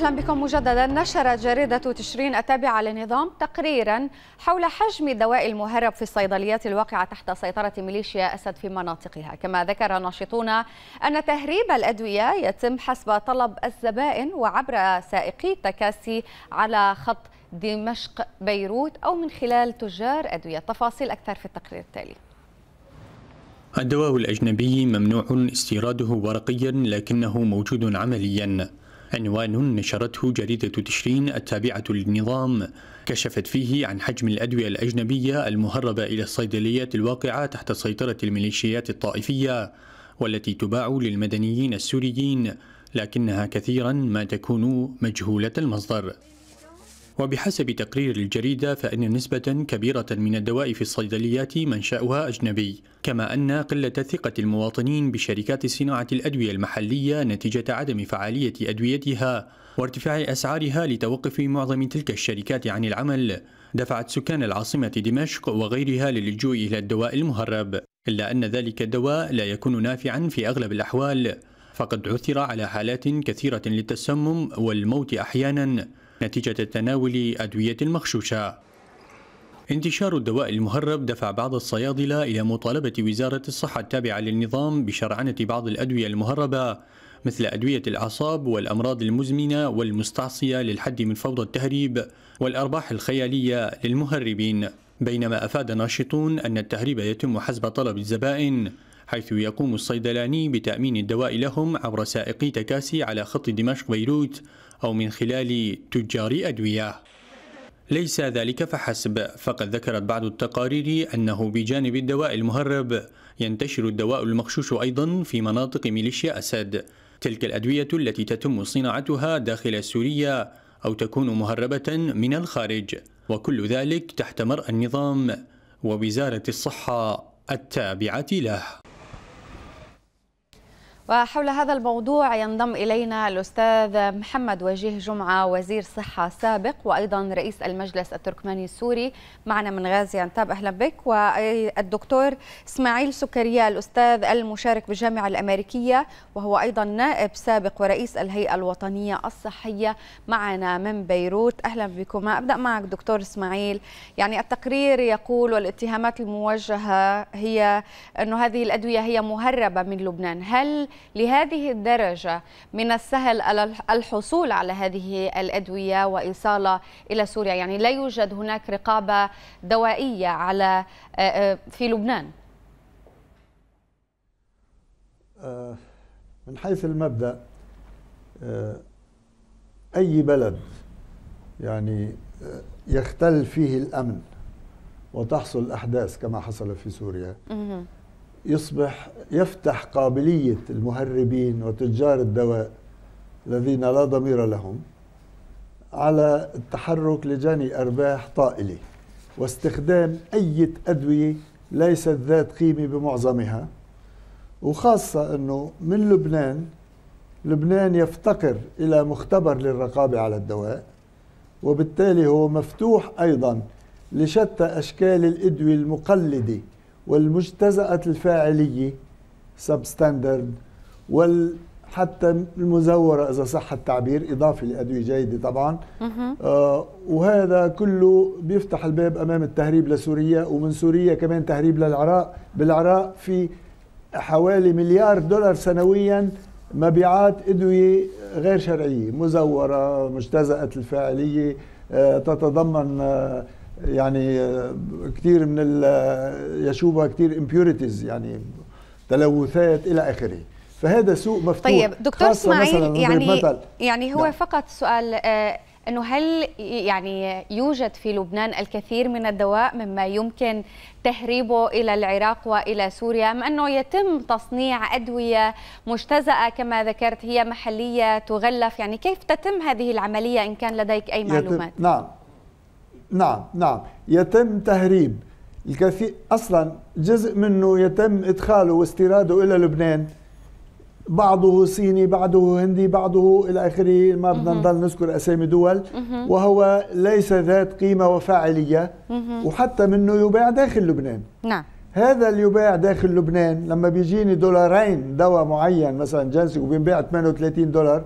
أهلا بكم مجددا نشرت جريدة تشرين التابعة للنظام تقريرا حول حجم الدواء المهرب في الصيدليات الواقعة تحت سيطرة ميليشيا أسد في مناطقها كما ذكر ناشطون أن تهريب الأدوية يتم حسب طلب الزبائن وعبر سائقي التكاسي على خط دمشق بيروت أو من خلال تجار أدوية تفاصيل أكثر في التقرير التالي الدواء الأجنبي ممنوع استيراده ورقيا لكنه موجود عمليا عنوان نشرته جريدة تشرين التابعة للنظام كشفت فيه عن حجم الأدوية الأجنبية المهربة إلى الصيدليات الواقعة تحت سيطرة الميليشيات الطائفية والتي تباع للمدنيين السوريين لكنها كثيرا ما تكون مجهولة المصدر وبحسب تقرير الجريدة فإن نسبة كبيرة من الدواء في الصيدليات منشأها أجنبي كما أن قلة ثقة المواطنين بشركات صناعة الأدوية المحلية نتيجة عدم فعالية أدويتها وارتفاع أسعارها لتوقف معظم تلك الشركات عن العمل دفعت سكان العاصمة دمشق وغيرها للجوء إلى الدواء المهرب إلا أن ذلك الدواء لا يكون نافعا في أغلب الأحوال فقد عثر على حالات كثيرة للتسمم والموت أحيانا نتيجة تناول أدوية مغشوشة انتشار الدواء المهرب دفع بعض الصيادلة إلى مطالبة وزارة الصحة التابعة للنظام بشرعنة بعض الأدوية المهربة مثل أدوية الأعصاب والأمراض المزمنة والمستعصية للحد من فوضى التهريب والأرباح الخيالية للمهربين بينما أفاد ناشطون أن التهريب يتم حسب طلب الزبائن حيث يقوم الصيدلاني بتأمين الدواء لهم عبر سائقي تكاسي على خط دمشق بيروت أو من خلال تجار أدوية ليس ذلك فحسب فقد ذكرت بعض التقارير أنه بجانب الدواء المهرب ينتشر الدواء المغشوش أيضا في مناطق ميليشيا أسد تلك الأدوية التي تتم صناعتها داخل سوريا أو تكون مهربة من الخارج وكل ذلك تحت مرأى النظام ووزارة الصحة التابعة له وحول هذا الموضوع ينضم إلينا الأستاذ محمد وجيه جمعة وزير صحة سابق وأيضا رئيس المجلس التركماني السوري معنا من غازي عنتاب أهلا بك والدكتور إسماعيل سكريا الأستاذ المشارك بالجامعة الأمريكية وهو أيضا نائب سابق ورئيس الهيئة الوطنية الصحية معنا من بيروت أهلا بكما أبدأ معك دكتور إسماعيل يعني التقرير يقول والاتهامات الموجهة هي أن هذه الأدوية هي مهربة من لبنان هل لهذه الدرجة من السهل الحصول على هذه الأدوية وإيصالها إلى سوريا يعني لا يوجد هناك رقابة دوائية على آه، آه، في لبنان آه، من حيث المبدأ أي بلد يعني يختل فيه الأمن وتحصل أحداث كما حصل في سوريا يصبح يفتح قابلية المهربين وتجار الدواء الذين لا ضمير لهم على التحرك لجني أرباح طائلة واستخدام أي أدوية ليست ذات قيمة بمعظمها وخاصة أنه من لبنان لبنان يفتقر إلى مختبر للرقابة على الدواء وبالتالي هو مفتوح أيضا لشتى أشكال الأدوية المقلدة والمجتزأة الفاعلية substandard وال حتى المزورة إذا صح التعبير إضافة لأدوية جيدة طبعا آه وهذا كله بيفتح الباب أمام التهريب لسوريا ومن سوريا كمان تهريب للعراق بالعراق في حوالي مليار دولار سنويا مبيعات أدوية غير شرعية مزورة مجتزأة الفاعلية آه تتضمن آه يعني آه، كثير من آه، يشوبها كثير امبيوريتيز يعني تلوثات الى اخره فهذا سوق مفتوح طيب دكتور اسماعيل يعني يعني هو نعم. فقط سؤال آه انه هل يعني يوجد في لبنان الكثير من الدواء مما يمكن تهريبه الى العراق والى سوريا ام انه يتم تصنيع ادويه مجتزاه كما ذكرت هي محليه تغلف يعني كيف تتم هذه العمليه ان كان لديك اي معلومات؟ يتم نعم نعم نعم يتم تهريب الكثير اصلا جزء منه يتم ادخاله واستيراده الى لبنان بعضه صيني بعضه هندي بعضه الى اخره ما بدنا نضل نذكر اسامي دول وهو ليس ذات قيمه وفاعليه وحتى منه يباع داخل لبنان نعم هذا اللي يباع داخل لبنان لما بيجيني دولارين دواء معين مثلا جنسي وبينباع 38 دولار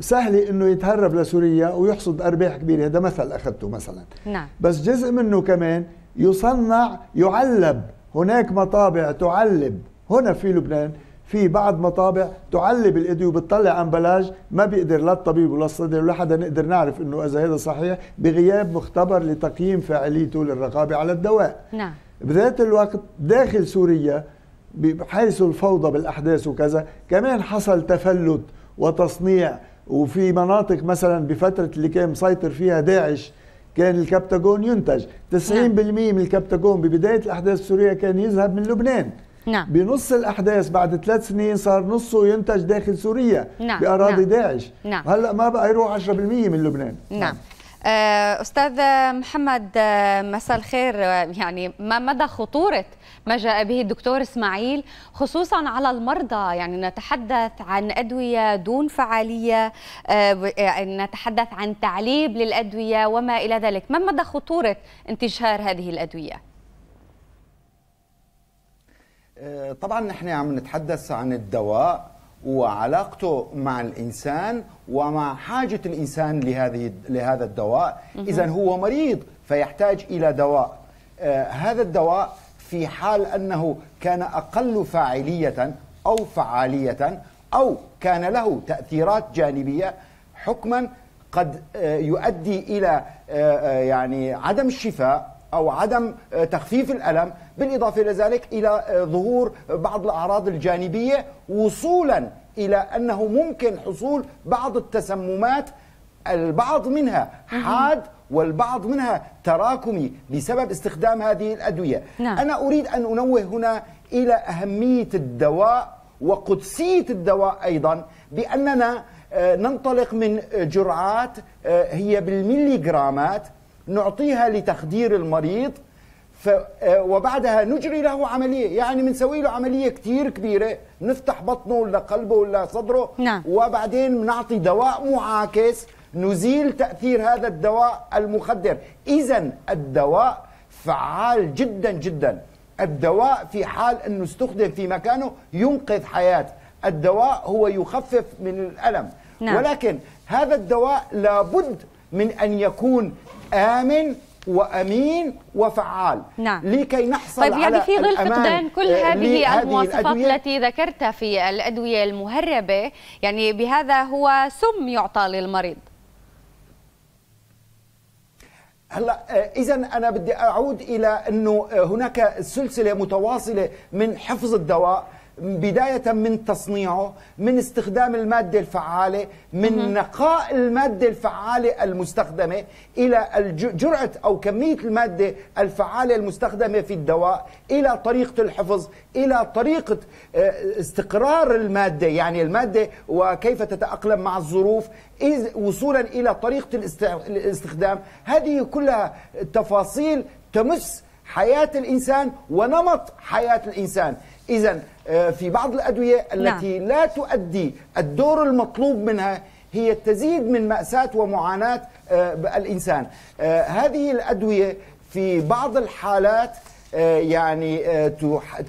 سهل انه يتهرب لسوريا ويحصد ارباح كبيره هذا مثل اخذته مثلا نعم. بس جزء منه كمان يصنع يعلب هناك مطابع تعلب هنا في لبنان في بعض مطابع تعلب الايدي وبتطلع امبلاج ما بيقدر لا الطبيب ولا الصيدلي ولا حدا نقدر نعرف انه اذا هذا صحيح بغياب مختبر لتقييم فاعليته للرقابه على الدواء نعم بذات الوقت داخل سوريا حيث الفوضى بالاحداث وكذا كمان حصل تفلت وتصنيع وفي مناطق مثلا بفتره اللي كان مسيطر فيها داعش كان الكبتاجون ينتج 90% نعم. من الكبتاجون ببدايه الاحداث السوريه كان يذهب من لبنان نعم. بنص الأحداث بعد ثلاث سنين صار نصه ينتج داخل سوريا نعم. بأراضي نعم. داعش نعم. هلأ ما بقى يروح 10% من لبنان نعم, نعم. آه، أستاذ محمد آه، مساء الخير آه، يعني ما مدى خطورة ما جاء به الدكتور اسماعيل خصوصا على المرضى يعني نتحدث عن أدوية دون فعالية آه، آه، نتحدث عن تعليب للأدوية وما إلى ذلك ما مدى خطورة انتشار هذه الأدوية؟ آه، طبعا نحن عم نتحدث عن الدواء وعلاقته مع الانسان ومع حاجه الانسان لهذه لهذا الدواء اذا هو مريض فيحتاج الى دواء آه هذا الدواء في حال أنه كان أقل فاعلية أو فعالية أو كان له تأثيرات جانبية حكما قد آه، يؤدي إلى آه، آه، يعني عدم الشفاء او عدم تخفيف الالم بالاضافه الى ذلك الى ظهور بعض الاعراض الجانبيه وصولا الى انه ممكن حصول بعض التسممات البعض منها حاد والبعض منها تراكمي بسبب استخدام هذه الأدوية نعم. أنا أريد أن أنوه هنا إلى أهمية الدواء وقدسية الدواء أيضا بأننا آه، ننطلق من جرعات آه، هي بالمليغرامات نعطيها لتخدير المريض ف آه، وبعدها نجري له عملية يعني بنسوي له عملية كتير كبيرة نفتح بطنه ولا قلبه ولا صدره نعم. وبعدين بنعطي دواء معاكس نزيل تأثير هذا الدواء المخدر إذا الدواء فعال جدا جدا الدواء في حال أنه استخدم في مكانه ينقذ حياة الدواء هو يخفف من الألم نعم. ولكن هذا الدواء لابد من أن يكون آمن وامين وفعال نعم. لكي نحصل طيب يعني في ظل فقدان كل آه، هذه المواصفات التي ذكرتها في الادويه المهربه يعني بهذا هو سم يعطى للمريض هلا آه، اذا انا بدي اعود الى انه آه، هناك سلسله متواصله من حفظ الدواء بداية من تصنيعه من استخدام المادة الفعالة من نقاء المادة الفعالة المستخدمة إلى جرعة أو كمية المادة الفعالة المستخدمة في الدواء إلى طريقة الحفظ إلى طريقة آه، استقرار المادة يعني المادة وكيف تتأقلم مع الظروف وصولا إلى طريقة الاستخدام هذه كلها تفاصيل تمس حياة الإنسان ونمط حياة الإنسان إذا آه، في بعض الأدوية التي نعم. لا تؤدي الدور المطلوب منها هي تزيد من مأساة ومعاناة آه، الإنسان آه، هذه الأدوية في بعض الحالات يعني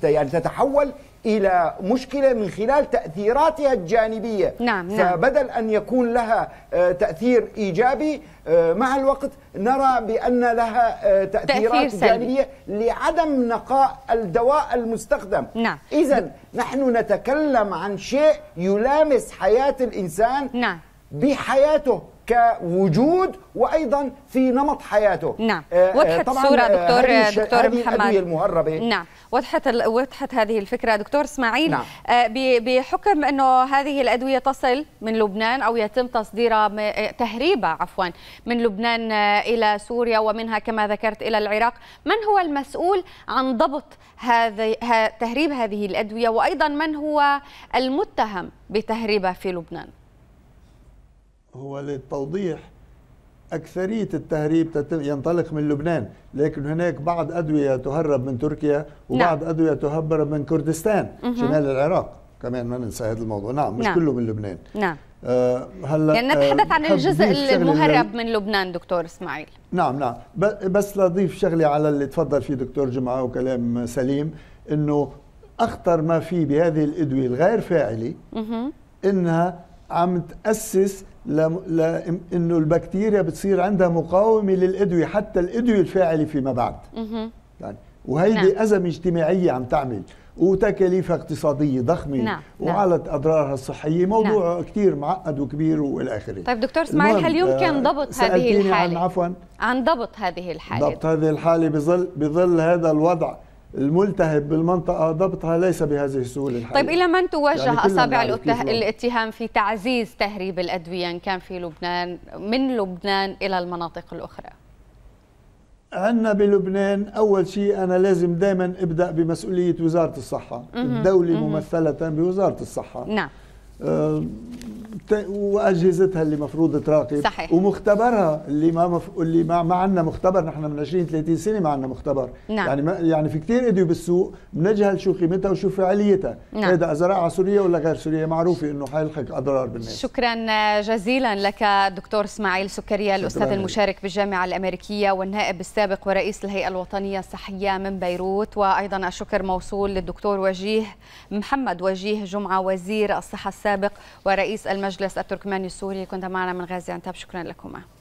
يعني تتحول إلى مشكلة من خلال تأثيراتها الجانبية نعم, نعم. فبدل أن يكون لها آه، تأثير إيجابي آه، مع الوقت نرى بأن لها آه، تأثيرات تأثير جانبية لعدم نقاء الدواء المستخدم نعم. إذا نحن نتكلم عن شيء يلامس حياة الإنسان نعم. بحياته كوجود وايضا في نمط حياته نعم آه، آه، وضحت الصوره آه، دكتور دكتور هذه محمد الادويه المهربه نعم وضحت وضحت هذه الفكره دكتور اسماعيل نعم. بحكم انه هذه الادويه تصل من لبنان او يتم تصديرها تهريبها عفوا من لبنان الى سوريا ومنها كما ذكرت الى العراق من هو المسؤول عن ضبط هذه تهريب هذه الادويه وايضا من هو المتهم بتهريبها في لبنان هو للتوضيح أكثرية التهريب ينطلق من لبنان لكن هناك بعض أدوية تهرب من تركيا وبعض نعم. أدوية تهرب من كردستان مه. شمال العراق كمان ما ننسى هذا الموضوع نعم مش نعم. كله من لبنان نعم آه هلا يعني آه، نتحدث عن الجزء المهرب من لبنان دكتور اسماعيل نعم نعم بس لاضيف شغلي على اللي تفضل فيه دكتور جمعه وكلام سليم انه اخطر ما في بهذه الادويه الغير فاعله انها عم تاسس لا لا انه البكتيريا بتصير عندها مقاومه للادويه حتى الادويه الفاعله فيما بعد يعني وهيدي نعم. ازمه اجتماعيه عم تعمل وتكاليف اقتصاديه ضخمه نعم،, نعم. وعلت اضرارها الصحيه موضوع نعم. كثير معقد وكبير والى اخره طيب دكتور اسماعيل هل يمكن آه، ضبط هذه الحاله عن عفوا عن ضبط هذه الحاله ضبط هذه الحاله بظل بظل هذا الوضع الملتهب بالمنطقه ضبطها ليس بهذه السهوله الحقيقة. طيب الى من توجه يعني اصابع الاتهام في تعزيز تهريب الادويه ان كان في لبنان من لبنان الى المناطق الاخرى؟ عندنا بلبنان اول شيء انا لازم دائما ابدا بمسؤوليه وزاره الصحه، الدوله ممثله بوزاره الصحه. نعم. آه، واجهزتها اللي مفروض تراقب صحيح. ومختبرها اللي ما مف... اللي ما, ما عندنا مختبر نحن من 20 30 سنه ما عندنا مختبر نعم. يعني ما... يعني في كثير ادويه بالسوق بنجهل شو قيمتها وشو فعاليتها نعم. هذا زراعه سوريه ولا غير سوريه معروفه انه حيلحق اضرار بالناس شكرا جزيلا لك دكتور اسماعيل سكريا الاستاذ المشارك بالجامعه الامريكيه والنائب السابق ورئيس الهيئه الوطنيه الصحيه من بيروت وايضا الشكر موصول للدكتور وجيه محمد وجيه جمعه وزير الصحه السابق ورئيس المجلس مجلس التركماني السوري كنت معنا من غازي عنتاب شكرا لكما